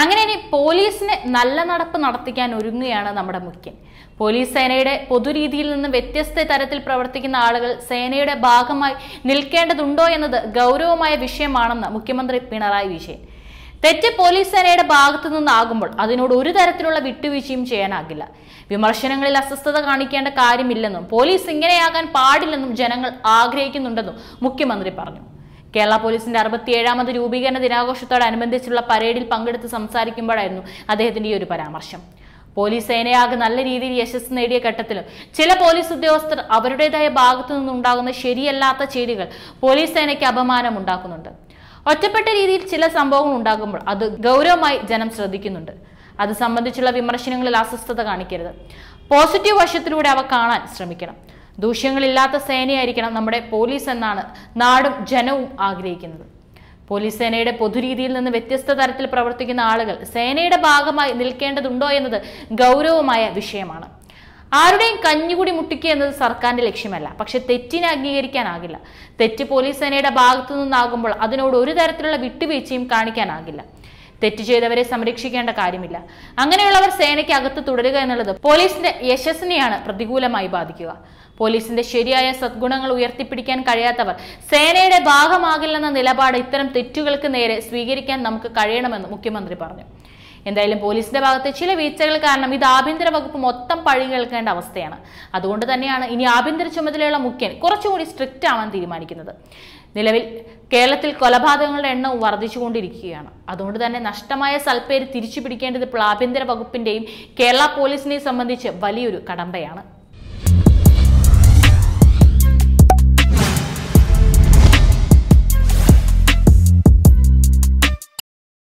അങ്ങനെ ഇനി പോലീസിനെ നല്ല നടപ്പ് നടത്തിക്കാൻ ഒരുങ്ങുകയാണ് നമ്മുടെ മുഖ്യൻ പോലീസ് സേനയുടെ പൊതുരീതിയിൽ നിന്ന് വ്യത്യസ്ത തരത്തിൽ പ്രവർത്തിക്കുന്ന ആളുകൾ സേനയുടെ ഭാഗമായി നിൽക്കേണ്ടതുണ്ടോ എന്നത് ഗൗരവമായ വിഷയമാണെന്ന് മുഖ്യമന്ത്രി പിണറായി വിജയൻ തെറ്റ് പോലീസ് സേനയുടെ ഭാഗത്തു നിന്നാകുമ്പോൾ അതിനോട് ഒരു തരത്തിലുള്ള വിട്ടുവീഴ്ചയും ചെയ്യാനാകില്ല വിമർശനങ്ങളിൽ അസ്വസ്ഥത കാണിക്കേണ്ട കാര്യമില്ലെന്നും പോലീസ് ഇങ്ങനെയാകാൻ പാടില്ലെന്നും ജനങ്ങൾ ആഗ്രഹിക്കുന്നുണ്ടെന്നും മുഖ്യമന്ത്രി പറഞ്ഞു കേരള പോലീസിന്റെ അറുപത്തിയേഴാമത് രൂപീകരണ ദിനാഘോഷത്തോടനുബന്ധിച്ചുള്ള പരേഡിൽ പങ്കെടുത്ത് സംസാരിക്കുമ്പോഴായിരുന്നു അദ്ദേഹത്തിന്റെ ഈ ഒരു പരാമർശം പോലീസ് സേനയാകെ നല്ല രീതിയിൽ യശസ് നേടിയ ഘട്ടത്തിലും ചില പോലീസ് ഉദ്യോഗസ്ഥർ അവരുടേതായ ഭാഗത്തു നിന്നുണ്ടാകുന്ന ശരിയല്ലാത്ത ചെയ്തികൾ പോലീസ് സേനയ്ക്ക് അപമാനം ഉണ്ടാക്കുന്നുണ്ട് ഒറ്റപ്പെട്ട രീതിയിൽ ചില സംഭവങ്ങൾ ഉണ്ടാകുമ്പോൾ അത് ഗൗരവമായി ജനം ശ്രദ്ധിക്കുന്നുണ്ട് അത് സംബന്ധിച്ചുള്ള വിമർശനങ്ങളിൽ അസ്വസ്ഥത കാണിക്കരുത് പോസിറ്റീവ് വശത്തിലൂടെ അവ കാണാൻ ശ്രമിക്കണം ദൂഷ്യങ്ങളില്ലാത്ത സേനയായിരിക്കണം നമ്മുടെ പോലീസ് എന്നാണ് നാടും ജനവും ആഗ്രഹിക്കുന്നത് പോലീസ് സേനയുടെ പൊതുരീതിയിൽ നിന്ന് വ്യത്യസ്ത തരത്തിൽ പ്രവർത്തിക്കുന്ന ആളുകൾ സേനയുടെ ഭാഗമായി നിൽക്കേണ്ടതുണ്ടോ എന്നത് ഗൗരവമായ വിഷയമാണ് ആരുടെയും കഞ്ഞുകൂടി മുട്ടിക്കുക എന്നത് സർക്കാരിന്റെ ലക്ഷ്യമല്ല പക്ഷെ തെറ്റിനെ അംഗീകരിക്കാനാകില്ല തെറ്റ് പോലീസ് സേനയുടെ ഭാഗത്തു നിന്നാകുമ്പോൾ അതിനോട് ഒരു തരത്തിലുള്ള വിട്ടുവീഴ്ചയും കാണിക്കാനാകില്ല തെറ്റ് ചെയ്തവരെ സംരക്ഷിക്കേണ്ട കാര്യമില്ല അങ്ങനെയുള്ളവർ സേനയ്ക്ക് അകത്ത് തുടരുക എന്നുള്ളത് പോലീസിന്റെ യശസ്സിനെയാണ് പ്രതികൂലമായി ബാധിക്കുക പോലീസിന്റെ ശരിയായ സദ്ഗുണങ്ങൾ ഉയർത്തിപ്പിടിക്കാൻ കഴിയാത്തവർ സേനയുടെ ഭാഗമാകില്ലെന്ന നിലപാട് ഇത്തരം തെറ്റുകൾക്ക് നേരെ സ്വീകരിക്കാൻ നമുക്ക് കഴിയണമെന്ന് മുഖ്യമന്ത്രി പറഞ്ഞു എന്തായാലും പോലീസിന്റെ ഭാഗത്തെ ചില വീഴ്ചകൾ കാരണം ഇത് ആഭ്യന്തര വകുപ്പ് മൊത്തം പഴി കേൾക്കേണ്ട അവസ്ഥയാണ് അതുകൊണ്ട് തന്നെയാണ് ഇനി ആഭ്യന്തര ചുമതലയുള്ള മുഖ്യൻ കുറച്ചുകൂടി സ്ട്രിക്റ്റ് ആവാൻ തീരുമാനിക്കുന്നത് നിലവിൽ കേരളത്തിൽ കൊലപാതകങ്ങളുടെ എണ്ണം വർദ്ധിച്ചുകൊണ്ടിരിക്കുകയാണ് അതുകൊണ്ട് തന്നെ നഷ്ടമായ സൽപ്പേര് തിരിച്ചു പിടിക്കേണ്ടത് ഇപ്പോൾ ആഭ്യന്തര വകുപ്പിന്റെയും കേരള പോലീസിനെയും സംബന്ധിച്ച് വലിയൊരു കടമ്പയാണ്